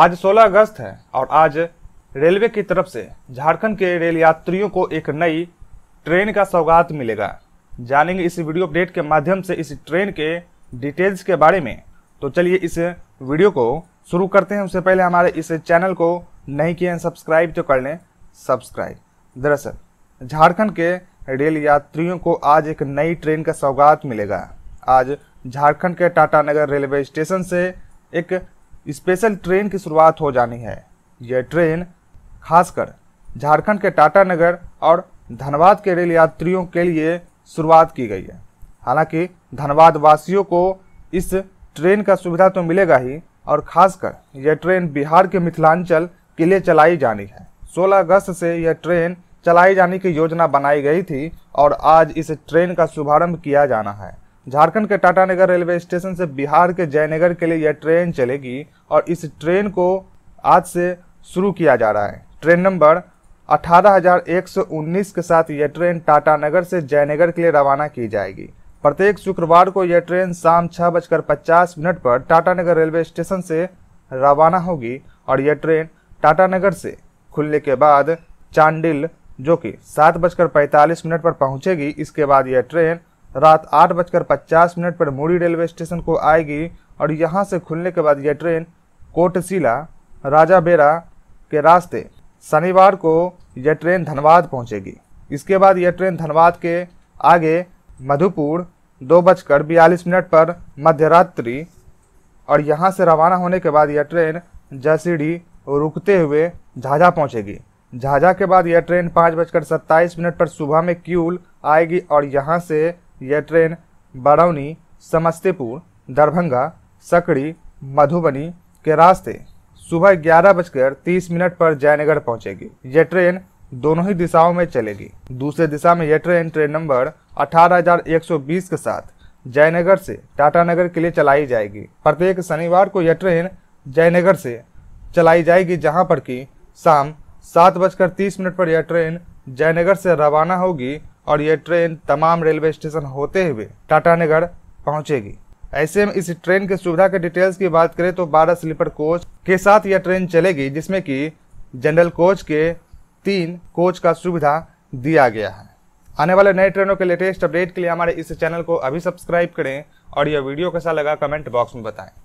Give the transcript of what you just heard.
आज 16 अगस्त है और आज रेलवे की तरफ से झारखंड के रेल यात्रियों को एक नई ट्रेन का सौगात मिलेगा जानेंगे इस वीडियो अपडेट के माध्यम से इस ट्रेन के डिटेल्स के बारे में तो चलिए इस वीडियो को शुरू करते हैं उससे पहले हमारे इस चैनल को नहीं किए हैं सब्सक्राइब तो कर लें सब्सक्राइब दरअसल झारखंड के रेल यात्रियों को आज एक नई ट्रेन का सौगात मिलेगा आज झारखंड के टाटानगर रेलवे स्टेशन से एक स्पेशल ट्रेन की शुरुआत हो जानी है यह ट्रेन खासकर झारखंड के टाटा नगर और धनबाद के रेल यात्रियों के लिए शुरुआत की गई है हालांकि धनबाद वासियों को इस ट्रेन का सुविधा तो मिलेगा ही और खासकर यह ट्रेन बिहार के मिथिलांचल के लिए चलाई जानी है 16 अगस्त से यह ट्रेन चलाई जाने की योजना बनाई गई थी और आज इस ट्रेन का शुभारंभ किया जाना है झारखंड के टाटानगर रेलवे स्टेशन से बिहार के जयनगर के लिए यह ट्रेन चलेगी और इस ट्रेन को आज से शुरू किया जा रहा है ट्रेन नंबर 18119 के साथ यह ट्रेन टाटानगर से जयनगर के लिए रवाना की जाएगी प्रत्येक शुक्रवार को यह ट्रेन शाम छः बजकर पचास मिनट पर टाटानगर रेलवे स्टेशन से रवाना होगी और यह ट्रेन टाटानगर से खुलने के बाद चांडिल जो कि सात बजकर पैंतालीस मिनट पर पहुंचेगी इसके बाद यह ट्रेन रात आठ बजकर पचास मिनट पर मोड़ी रेलवे स्टेशन को आएगी और यहाँ से खुलने के बाद यह ट्रेन कोटशिला राजा बेरा के रास्ते शनिवार को यह ट्रेन धनबाद पहुँचेगी इसके बाद यह ट्रेन धनबाद के आगे मधुपुर दो बजकर बयालीस मिनट पर मध्यरात्रि और यहाँ से रवाना होने के बाद यह ट्रेन जसीडी रुकते हुए झाझा पहुँचेगी झाझा के बाद यह ट्रेन पाँच बजकर सत्ताईस मिनट पर सुबह में क्यूल आएगी और यहाँ से यह ट्रेन बड़ौनी समस्तीपुर दरभंगा सकड़ी मधुबनी के रास्ते सुबह ग्यारह बजकर तीस मिनट पर जयनगर पहुंचेगी यह ट्रेन दोनों ही दिशाओं में चलेगी दूसरे दिशा में यह ट्रेन ट्रेन नंबर बीस के साथ जयनगर से टाटानगर के लिए चलाई जाएगी प्रत्येक शनिवार को यह ट्रेन जयनगर से चलाई जाएगी जहां पर कि शाम सात बजकर तीस मिनट पर यह ट्रेन जयनगर से रवाना होगी और यह ट्रेन तमाम रेलवे स्टेशन होते हुए टाटानगर पहुंचेगी ऐसे में इस ट्रेन के सुविधा के डिटेल्स की बात करें तो 12 स्लीपर कोच के साथ यह ट्रेन चलेगी जिसमें कि जनरल कोच के तीन कोच का सुविधा दिया गया है आने वाले नए ट्रेनों के लेटेस्ट अपडेट के लिए हमारे इस चैनल को अभी सब्सक्राइब करें और यह वीडियो कैसा लगा कमेंट बॉक्स में बताएं